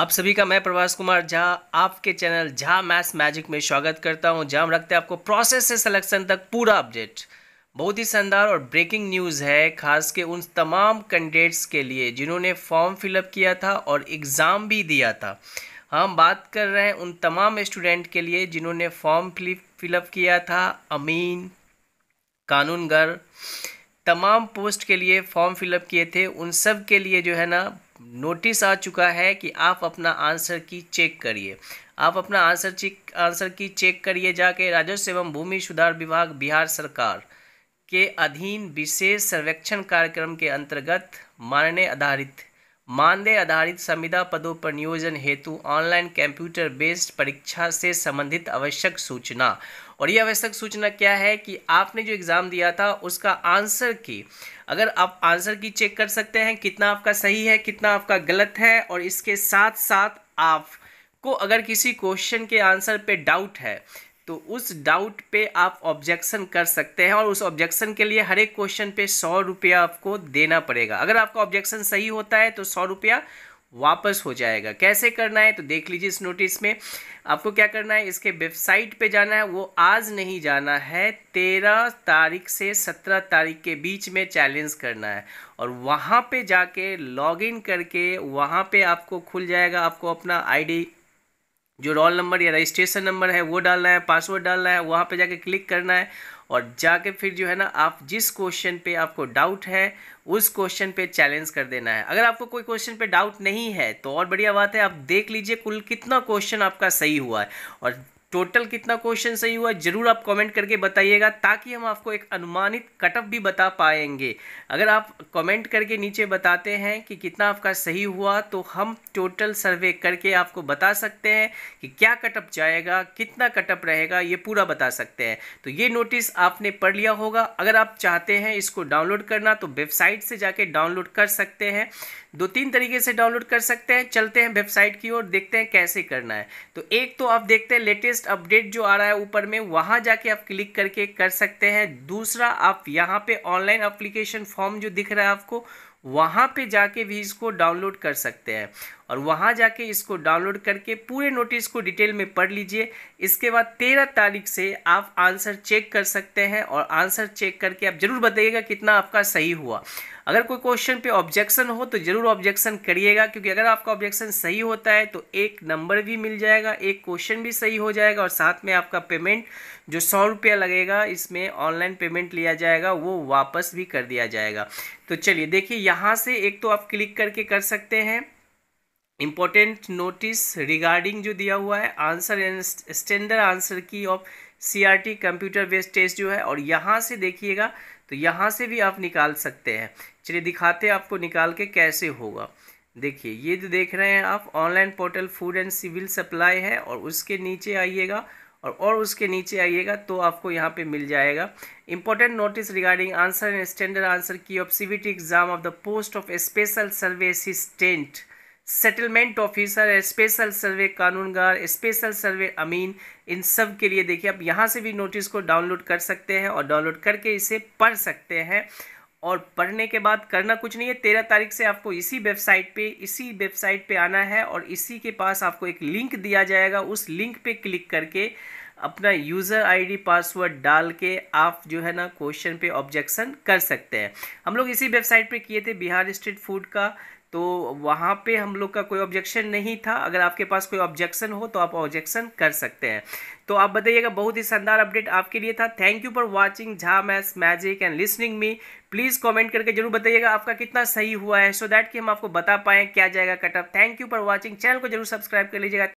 आप सभी का मैं प्रभास कुमार झा आपके चैनल झा मैथ्स मैजिक में स्वागत करता हूं जहां हम रखते हैं आपको प्रोसेस से सिलेक्शन तक पूरा अपडेट बहुत ही शानदार और ब्रेकिंग न्यूज़ है खास के उन तमाम कैंडिडेट्स के लिए जिन्होंने फॉर्म फिलअप किया था और एग्ज़ाम भी दिया था हाँ, हम बात कर रहे हैं उन तमाम स्टूडेंट के लिए जिन्होंने फॉर्म फिलअप किया था अमीन कानूनगर तमाम पोस्ट के लिए फॉर्म फिलअप किए थे उन सब के लिए जो है ना नोटिस आ चुका है कि आप अपना आंसर की चेक करिए आप अपना answer check answer key check करिए जाके राजस्व एवं भूमि सुधार विभाग बिहार सरकार के अधीन विशेष सर्वेक्षण कार्यक्रम के अंतर्गत मानने आधारित मानदेय आधारित संविदा पदों पर नियोजन हेतु ऑनलाइन कंप्यूटर बेस्ड परीक्षा से संबंधित आवश्यक सूचना और ये आवश्यक सूचना क्या है कि आपने जो एग्ज़ाम दिया था उसका आंसर की अगर आप आंसर की चेक कर सकते हैं कितना आपका सही है कितना आपका गलत है और इसके साथ साथ आप को अगर किसी क्वेश्चन के आंसर पे डाउट है तो उस डाउट पे आप ऑब्जेक्शन कर सकते हैं और उस ऑब्जेक्शन के लिए हर एक क्वेश्चन पे सौ रुपया आपको देना पड़ेगा अगर आपका ऑब्जेक्शन सही होता है तो सौ रुपया वापस हो जाएगा कैसे करना है तो देख लीजिए इस नोटिस में आपको क्या करना है इसके वेबसाइट पे जाना है वो आज नहीं जाना है तेरह तारीख से सत्रह तारीख के बीच में चैलेंज करना है और वहाँ पे जाके लॉगिन करके वहाँ पे आपको खुल जाएगा आपको अपना आईडी जो रोल नंबर या रजिस्ट्रेशन नंबर है वो डालना है पासवर्ड डालना है वहाँ पे जाके क्लिक करना है और जाके फिर जो है ना आप जिस क्वेश्चन पे आपको डाउट है उस क्वेश्चन पे चैलेंज कर देना है अगर आपको कोई क्वेश्चन पे डाउट नहीं है तो और बढ़िया बात है आप देख लीजिए कुल कितना क्वेश्चन आपका सही हुआ है और टोटल कितना क्वेश्चन सही हुआ जरूर आप कमेंट करके बताइएगा ताकि हम आपको एक अनुमानित कटअप भी बता पाएंगे अगर आप कमेंट करके नीचे बताते हैं कि कितना आपका सही हुआ तो हम टोटल सर्वे करके आपको बता सकते हैं कि क्या कटअप जाएगा कितना कटअप रहेगा ये पूरा बता सकते हैं तो ये नोटिस आपने पढ़ लिया होगा अगर आप चाहते हैं इसको डाउनलोड करना तो वेबसाइट से जाके डाउनलोड कर सकते हैं दो तीन तरीके से डाउनलोड कर सकते हैं चलते हैं वेबसाइट की ओर देखते हैं कैसे करना है तो एक तो आप देखते हैं लेटेस्ट लेटेस्ट अपडेट जो आ रहा है ऊपर में वहां जाके आप क्लिक करके कर सकते हैं दूसरा आप यहां पे ऑनलाइन अप्लीकेशन फॉर्म जो दिख रहा है आपको वहाँ पे जाके भी इसको डाउनलोड कर सकते हैं और वहाँ जाके इसको डाउनलोड करके पूरे नोटिस को डिटेल में पढ़ लीजिए इसके बाद तेरह तारीख से आप आंसर चेक कर सकते हैं और आंसर चेक करके आप ज़रूर बताइएगा कितना आपका सही हुआ अगर कोई क्वेश्चन पे ऑब्जेक्शन हो तो ज़रूर ऑब्जेक्शन करिएगा क्योंकि अगर आपका ऑब्जेक्शन सही होता है तो एक नंबर भी मिल जाएगा एक क्वेश्चन भी सही हो जाएगा और साथ में आपका पेमेंट जो सौ रुपया लगेगा इसमें ऑनलाइन पेमेंट लिया जाएगा वो वापस भी कर दिया जाएगा तो चलिए देखिए यहाँ से एक तो आप क्लिक करके कर सकते हैं इम्पोर्टेंट नोटिस रिगार्डिंग जो दिया हुआ है answer and standard answer key of CBT computer based test जो है और यहाँ से देखिएगा तो यहाँ से भी आप निकाल सकते हैं चलिए दिखाते हैं आपको निकाल के कैसे होगा देखिए ये जो तो देख रहे हैं आप online portal food and civil supply है और उसके नीचे आइएगा और और उसके नीचे आइएगा तो आपको यहाँ पे मिल जाएगा important notice regarding answer and standard answer key of CBT exam of the post of special survey assistant settlement officer special survey कानूनगार स्पेशल सर्वे अमीन इन सब के लिए देखिए आप यहाँ से भी नोटिस को डाउनलोड कर सकते हैं और डाउनलोड करके इसे पढ़ सकते हैं और पढ़ने के बाद करना कुछ नहीं है तेरह तारीख से आपको इसी वेबसाइट पे इसी वेबसाइट पे आना है और इसी के पास आपको एक लिंक दिया जाएगा उस लिंक पे क्लिक करके अपना यूज़र आईडी पासवर्ड डाल के आप जो है ना क्वेश्चन पे ऑब्जेक्शन कर सकते हैं हम लोग इसी वेबसाइट पे किए थे बिहार स्टेट फूड का तो वहाँ पे हम लोग का कोई ऑब्जेक्शन नहीं था अगर आपके पास कोई ऑब्जेक्शन हो तो आप ऑब्जेक्शन कर सकते हैं तो आप बताइएगा बहुत ही शानदार अपडेट आपके लिए था thank you for watching Jha maths magic and listening me please comment करके जरूर बताइएगा आपका कितना सही हुआ है सो so दैट कि हम आपको बता पाएँ क्या जाएगा cutoff thank you for watching channel को जरूर सब्सक्राइब कर लीजिएगा